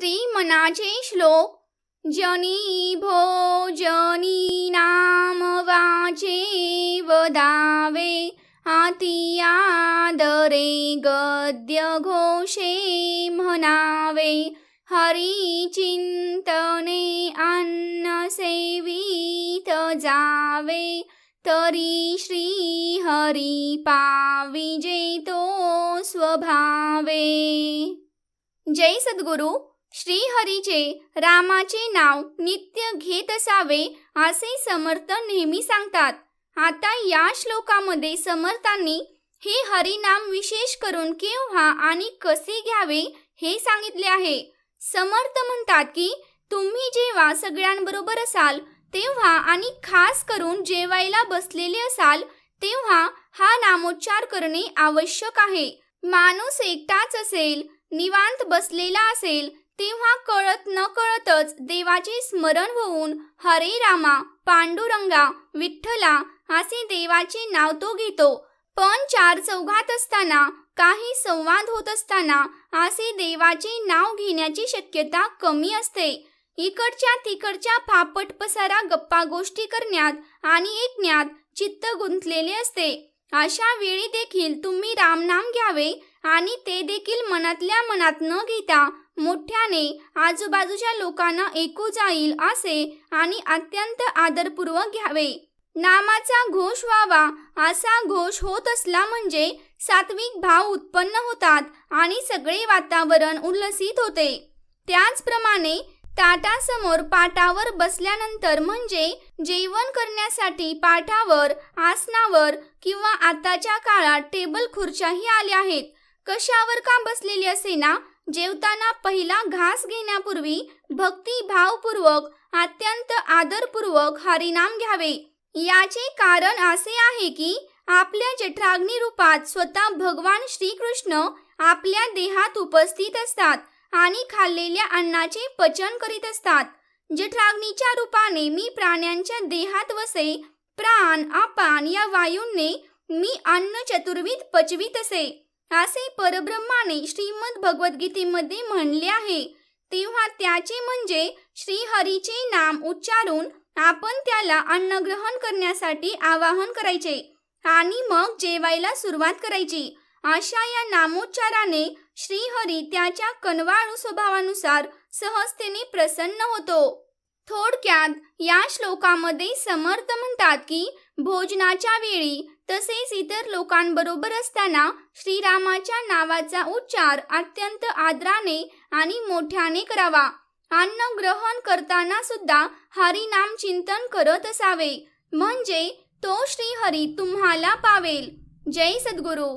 श्री मनाचे श्लोक जनी भोजनी नाम वाचे वदावे आतियादरे गद्य घोषे म्हणावे हरी चिंतने अन्न सेवित जावे तरी श्री हरी पाविजेतो स्वभावे जय सद्गुरु श्रीहरीचे रामाचे नाव नित्य घेत असावे असे समर्थ नेहमी सांगतात आता या श्लोकामध्ये समर्थांनी हे हरिनाम विशेष करून केव्हा आणि कसे घ्यावे हे सांगितले आहे समर्थ म्हणतात की तुम्ही जेव्हा सगळ्यांबरोबर असाल तेव्हा आणि खास करून जेवायला बसलेले असाल तेव्हा हा नामोच्चार करणे आवश्यक आहे माणूस एकटाच असेल निवांत बसलेला असेल तेव्हा कळत न कळतच देवाचे स्मरण होऊन हरे रामा पांडुरंगा विठ्ठला असे देवाचे नाव तो घेतो पण चार चौघात असताना काही संवाद होत असताना असे देवाचे नाव घेण्याची शक्यता कमी असते इकडच्या तिकडच्या फापट पसारा गप्पा गोष्टी करण्यात आणि ऐकण्यात चित्त गुंतलेले असते अशा वेळी देखील तुम्ही रामनाम घ्यावे आणि ते देखील मनातल्या मनात न घेता मोठ्याने आजूबाजूच्या लोकांना ऐकू जाईल असे आणि अत्यंत आदरपूर्वक घ्यावे नामाचा घोष व्हावा असा घोष होत असला म्हणजे सात्विक भाव उत्पन्न होतात आणि सगळे वातावरण उल्लसित होते त्याचप्रमाणे ताटासमोर पाटावर बसल्यानंतर म्हणजे जेवण करण्यासाठी पाठावर आसनावर किंवा आताच्या काळात टेबल खुर्च्याही आल्या आहेत कशावर का बसलेली असे ना जेवताना पहिला घास घेण्यापूर्वी भक्ती भावपूर्वक अत्यंत आदरपूर्वक हरिनाम घ्यावे याचे कारण असे आहे की आपल्या जठराग्नी रूपात स्वतः भगवान श्रीकृष्ण आपल्या देहात उपस्थित असतात आणि खाल्लेल्या अन्नाचे पचन करीत असतात जठराग्नीच्या रूपाने मी प्राण्यांच्या देहात वसे प्राण अपान या वायूंने मी अन्न चतुर्विध पचवीत असे असे परब्रह्माने श्रीमद भगवद्गीतेमध्ये म्हणले आहे तेव्हा त्याचे म्हणजे श्रीहरीचे नाम उच्चारून आपण त्याला अन्न ग्रहण करण्यासाठी आवाहन करायचे आणि मग जेवायला सुरुवात करायची अशा या नामोच्चाराने श्रीहरी त्याच्या कनवाळू स्वभावानुसार सहजतेने प्रसन्न होतो थोडक्यात या श्लोकामध्ये समर्थ म्हणतात की भोजनाच्या वेळी तसेच इतर लोकांबरोबर असताना श्रीरामाच्या नावाचा उच्चार अत्यंत आदराने आणि मोठ्याने करावा अन्न ग्रहण करताना सुद्धा हरिनाम चिंतन करत असावे म्हणजे तो श्रीहरी तुम्हाला पावेल जय सद्गुरू